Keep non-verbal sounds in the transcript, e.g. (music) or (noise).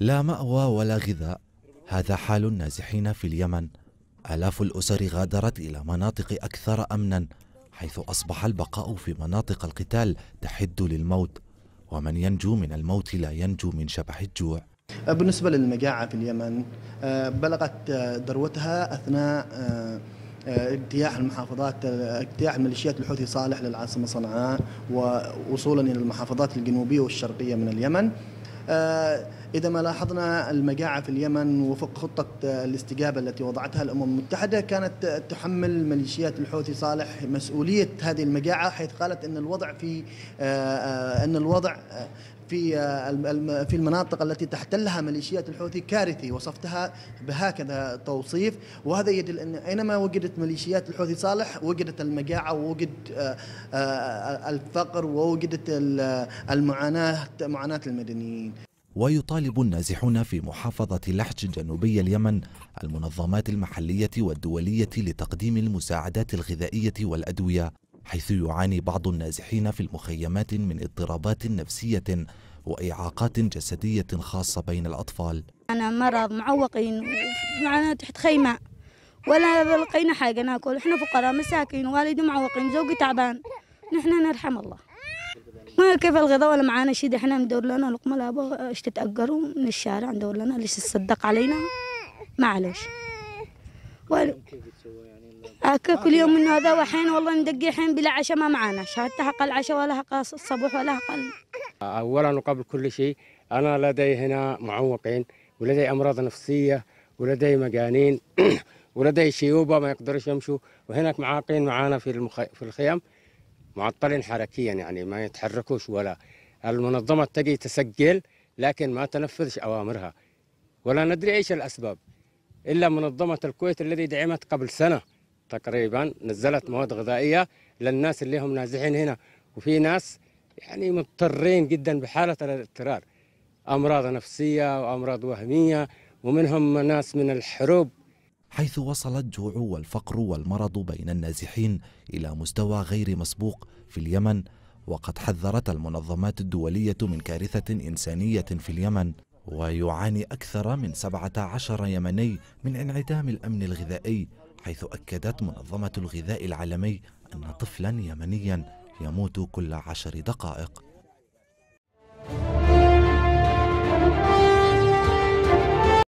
لا مأوى ولا غذاء هذا حال النازحين في اليمن آلاف الأسر غادرت إلى مناطق أكثر أمنا حيث أصبح البقاء في مناطق القتال تحد للموت ومن ينجو من الموت لا ينجو من شبح الجوع بالنسبة للمجاعة في اليمن آه، بلغت آه، ذروتها أثناء آه، اجتياح المحافظات اجتياح الميليشيات الحوثي صالح للعاصمة صنعاء ووصولا إلى المحافظات الجنوبية والشرقية من اليمن آه، إذا ما لاحظنا المجاعة في اليمن وفق خطة الاستجابة التي وضعتها الأمم المتحدة كانت تحمل ميليشيات الحوثي صالح مسؤولية هذه المجاعة حيث قالت أن الوضع في آه، آه، أن الوضع في آه، في المناطق التي تحتلها ميليشيات الحوثي كارثي وصفتها بهكذا توصيف وهذا يدل ان اينما وجدت ميليشيات الحوثي صالح وجدت المجاعه ووجد آه، آه، الفقر ووجدت المعاناه معاناه المدنيين ويطالب النازحون في محافظة لحج جنوبي اليمن المنظمات المحلية والدولية لتقديم المساعدات الغذائية والأدوية حيث يعاني بعض النازحين في المخيمات من اضطرابات نفسية وإعاقات جسدية خاصة بين الأطفال أنا مرض معوقين معنا تحت خيمة ولا لقينا حاجة ناكل إحنا فقراء مساكين والدي معوقين زوجي تعبان نحن نرحم الله ما كيف الغذاء ولا معانا شيء احنا ندور لنا لقمه لا ايش تتاجروا من الشارع ندور لنا ليش تصدق علينا معلش ولا كل يوم انه هذا وحين والله ندقي حين بلا عشاء ما معنا شهدت حق العشاء ولا حق الصبح ولا حق اولا وقبل كل شيء انا لدي هنا معوقين ولدي امراض نفسيه ولدي مجانين (clears throat) ولدي شيوبه ما يقدرش يمشوا وهناك معاقين معانا في المخ... في الخيام معطلين حركيا يعني ما يتحركوش ولا المنظمه تجي تسجل لكن ما تنفذش اوامرها ولا ندري ايش الاسباب الا منظمه الكويت الذي دعمت قبل سنه تقريبا نزلت مواد غذائيه للناس اللي هم نازحين هنا وفي ناس يعني مضطرين جدا بحاله الاضطرار امراض نفسيه وامراض وهميه ومنهم ناس من الحروب حيث وصل الجوع والفقر والمرض بين النازحين الى مستوى غير مسبوق في اليمن وقد حذرت المنظمات الدوليه من كارثه انسانيه في اليمن ويعاني اكثر من 17 يمني من انعدام الامن الغذائي حيث أكدت منظمة الغذاء العالمي أن طفلا يمنيا يموت كل عشر دقائق